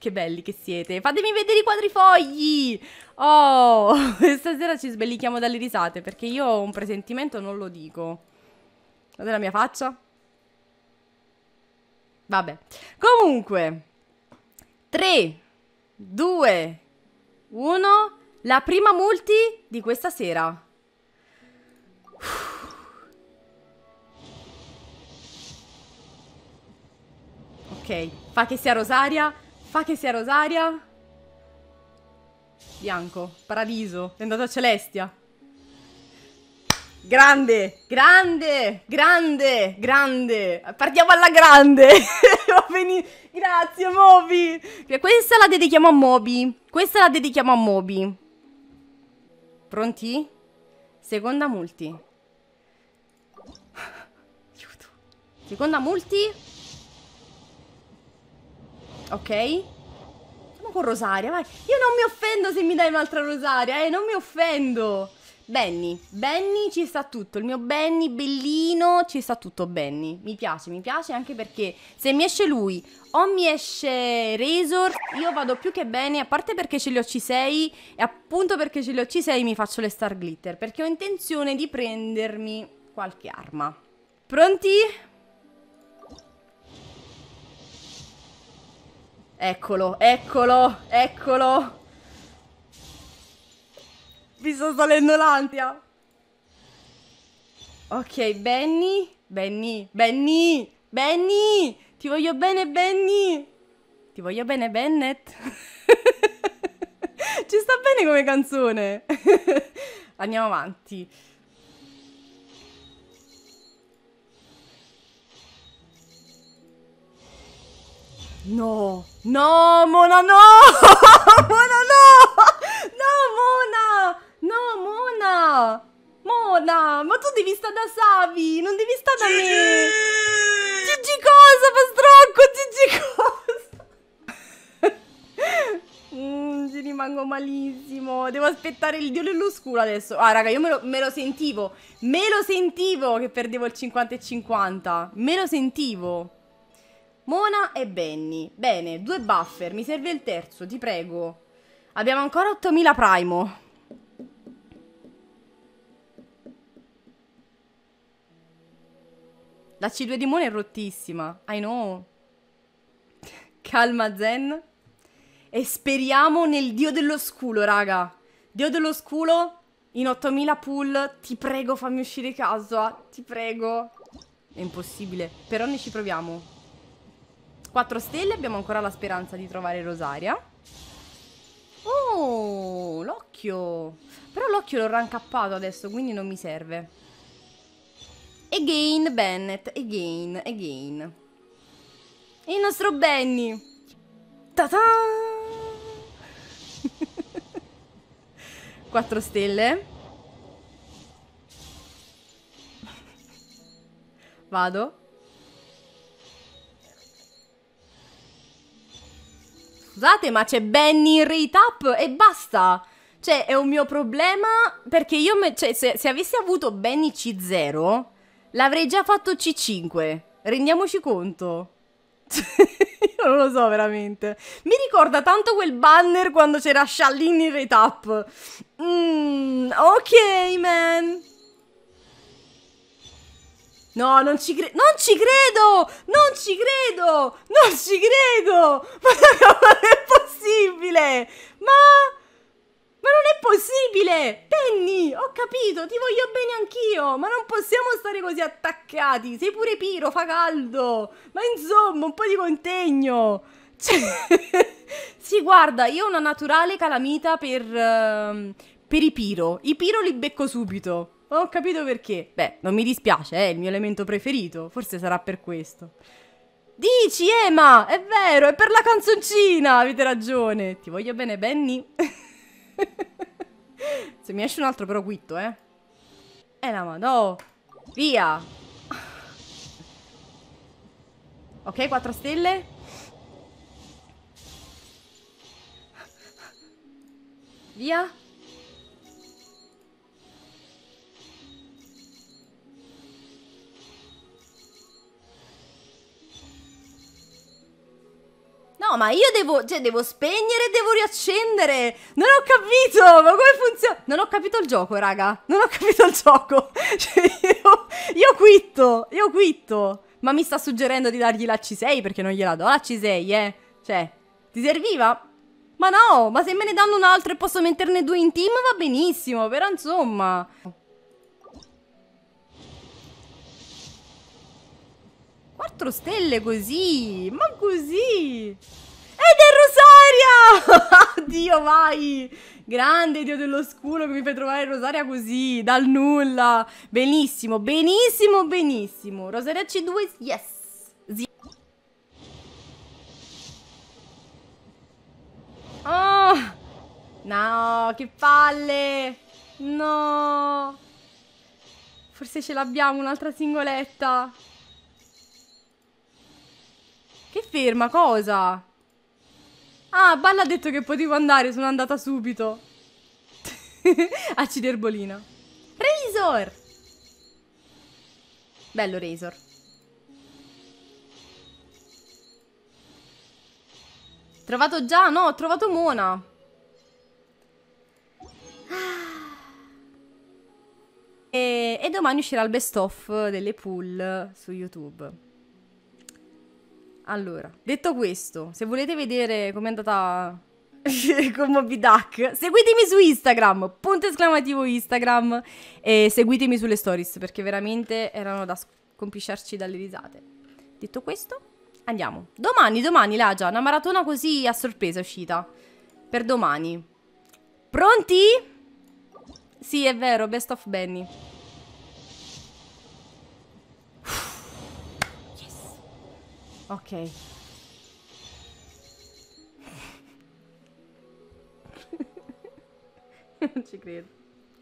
Che belli che siete. Fatemi vedere i quadrifogli. Oh, stasera ci sbellichiamo dalle risate perché io ho un presentimento, non lo dico. Guardate la mia faccia. Vabbè. Comunque. 3, 2, 1. La prima multi di questa sera. Ok, fa che sia Rosaria Fa che sia Rosaria. Bianco, paradiso, è andato a Celestia. Grande, grande, grande, grande. Partiamo alla grande. Grazie Moby. Questa la dedichiamo a Moby. Questa la dedichiamo a Moby. Pronti? Seconda multi. Aiuto. Seconda multi ok? Siamo con Rosaria, vai. Io non mi offendo se mi dai un'altra Rosaria, eh, non mi offendo. Benny, Benny ci sta tutto, il mio Benny bellino, ci sta tutto Benny, mi piace, mi piace anche perché se mi esce lui o mi esce Razor, io vado più che bene, a parte perché ce li ho C6 e appunto perché ce li ho C6 mi faccio le Star Glitter, perché ho intenzione di prendermi qualche arma. Pronti? Eccolo, eccolo, eccolo. Mi sto salendo l'antia. Ok, Benny. Benny, Benny, Benny. Ti voglio bene, Benny. Ti voglio bene, Bennett. Ci sta bene come canzone. Andiamo avanti. No, no, Mona, no! Mona, no! No, Mona! No, Mona! Mona, ma tu devi stare da Savi, non devi stare da me! Gigi cosa, pastrocco, Gigi cosa? mm, ci rimango malissimo, devo aspettare il dio dell'oscuro adesso. Ah, raga, io me lo, me lo sentivo, me lo sentivo che perdevo il 50 e 50, me lo sentivo. Mona e Benny. Bene, due buffer, mi serve il terzo, ti prego. Abbiamo ancora 8000 primo. La C2 di Mona è rottissima. I know. Calma Zen. E speriamo nel dio dello sculo, raga. Dio dello sculo, in 8000 pull, ti prego fammi uscire casa, ti prego. È impossibile, però ne ci proviamo. 4 stelle, abbiamo ancora la speranza di trovare Rosaria. Oh, l'occhio. Però l'occhio l'ho rancappato adesso, quindi non mi serve. Again, Bennett, again, again. il nostro Benny. Ta-ta! 4 stelle. Vado. Scusate, ma c'è Benny in rate up e basta. Cioè, è un mio problema perché io, me, cioè, se, se avessi avuto Benny C0, l'avrei già fatto C5. Rendiamoci conto. Io non lo so veramente. Mi ricorda tanto quel banner quando c'era Shallin in retap. Mm, ok, man. No, non ci credo. Non ci credo! Non ci credo! Non ci credo! Ma non è possibile! Ma... Ma non è possibile! Penny, ho capito, ti voglio bene anch'io, ma non possiamo stare così attaccati. Sei pure piro, fa caldo. Ma insomma, un po' di contegno. Cioè... sì, guarda, io ho una naturale calamita per, uh, per i piro. I piro li becco subito. Non ho capito perché. Beh, non mi dispiace, eh, è il mio elemento preferito. Forse sarà per questo. Dici, Emma, È vero, è per la canzoncina! Avete ragione. Ti voglio bene, Benny. Se mi esce un altro però quitto, eh. Eh la madò. Via! Ok, 4 stelle. Via. ma io devo, cioè, devo spegnere e devo riaccendere. Non ho capito, ma come funziona? Non ho capito il gioco, raga. Non ho capito il gioco. Cioè, io, io quitto, io quitto. Ma mi sta suggerendo di dargli la C6 perché non gliela do la C6, eh. Cioè, ti serviva? Ma no, ma se me ne danno un altro e posso metterne due in team va benissimo, però insomma... Quattro stelle così, ma così! Ed è Rosaria! oddio vai! Grande Dio dell'oscuro che mi fai trovare Rosaria così, dal nulla. Benissimo, benissimo, benissimo. Rosaria C2, yes! Z oh! No, che palle! No! Forse ce l'abbiamo un'altra singoletta. Che ferma, cosa? Ah, Balla ha detto che potevo andare, sono andata subito. a Ciderbolina. Razor! Bello Razor. Trovato già? No, ho trovato Mona. Ah. E, e domani uscirà il best of delle pool su YouTube. Allora, detto questo, se volete vedere com'è andata con Moby Duck, seguitemi su Instagram, punto esclamativo Instagram e seguitemi sulle stories perché veramente erano da scompisciarci dalle risate. Detto questo, andiamo. Domani, domani, là già, una maratona così a sorpresa uscita. Per domani. Pronti? Sì, è vero, Best of Benny. Ok. Io non ci credo.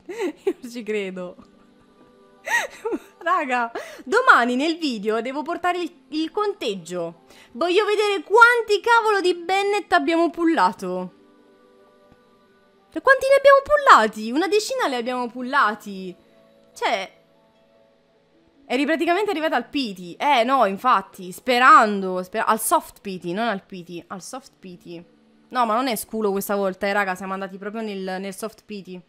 Io non ci credo. Raga, domani nel video devo portare il, il, conteggio. Voglio vedere quanti cavolo di Bennett abbiamo pullato. Cioè, quanti ne abbiamo pullati? Una decina li abbiamo pullati. Cioè, Eri praticamente arrivata al piti. Eh, no, infatti, sperando, sper al soft piti, non al piti, al soft piti. No, ma non è sculo questa volta, eh, raga, siamo andati proprio nel, nel soft piti.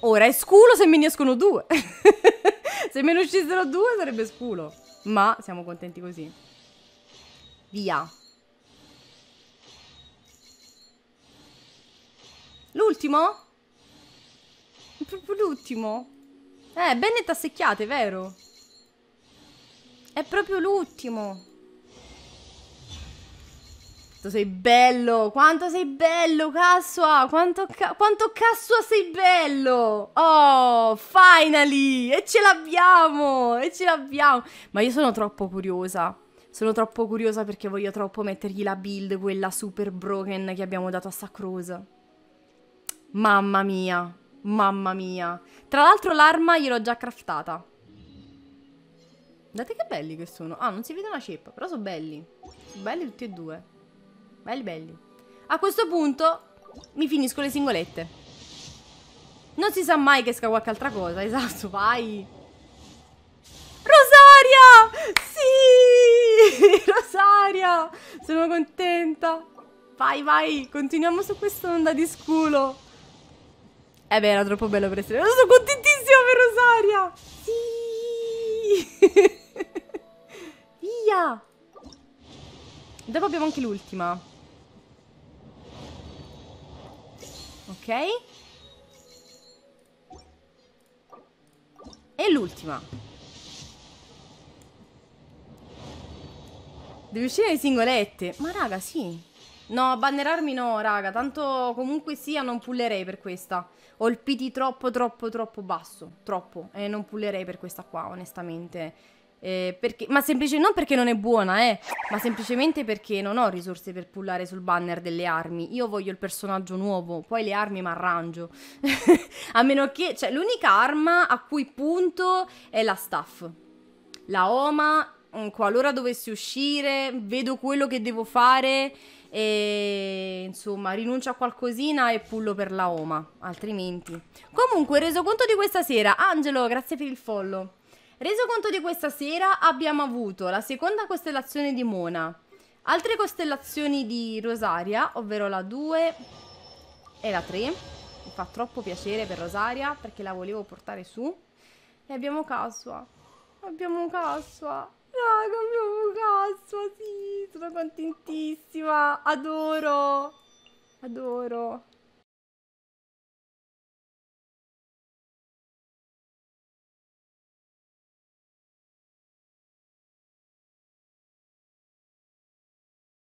Ora è sculo se me ne escono due. se me ne uscissero due sarebbe sculo. Ma siamo contenti così. Via. L'ultimo? Proprio L'ultimo? Eh, belle tassicchiate, vero? È proprio l'ultimo. Quanto sei bello! Quanto sei bello, Cassua! Quanto, ca quanto Cassua sei bello! Oh, finally! E ce l'abbiamo! E ce l'abbiamo! Ma io sono troppo curiosa. Sono troppo curiosa perché voglio troppo mettergli la build, quella super broken che abbiamo dato a Sacrose. Mamma mia! Mamma mia. Tra l'altro l'arma gliel'ho già craftata. Guardate che belli che sono. Ah, non si vede una ceppa, però sono belli. Sono belli tutti e due. Belli, belli. A questo punto mi finisco le singolette. Non si sa mai che esca qualche altra cosa, esatto, vai. Rosaria! Sì! Rosaria! Sono contenta. Vai, vai, continuiamo su questa onda di sculo. Eh beh, era troppo bello per essere... Sono contentissima per Rosaria! Sì! Via! Dopo abbiamo anche l'ultima. Ok. E l'ultima. Devi uscire le singolette. Ma raga, sì. No, bannerarmi no, raga. Tanto comunque sia non pullerei per questa. Ho il PT troppo, troppo, troppo basso. Troppo. E eh, non pullerei per questa qua, onestamente. Eh, perché, ma semplicemente non perché non è buona, eh, ma semplicemente perché non ho risorse per pullare sul banner delle armi. Io voglio il personaggio nuovo, poi le armi mi arrangio. a meno che, cioè, l'unica arma a cui punto è la staff. La Oma, mm, qualora dovessi uscire, vedo quello che devo fare e insomma rinuncio a qualcosina e pullo per la Oma, altrimenti. Comunque, reso conto di questa sera, Angelo, grazie per il follow. Reso conto di questa sera abbiamo avuto la seconda costellazione di Mona, altre costellazioni di Rosaria, ovvero la 2 e la 3. Mi fa troppo piacere per Rosaria perché la volevo portare su. E abbiamo Casua. Abbiamo Casua. Raga, mio cazzo, sì, sono contentissima. Adoro. Adoro.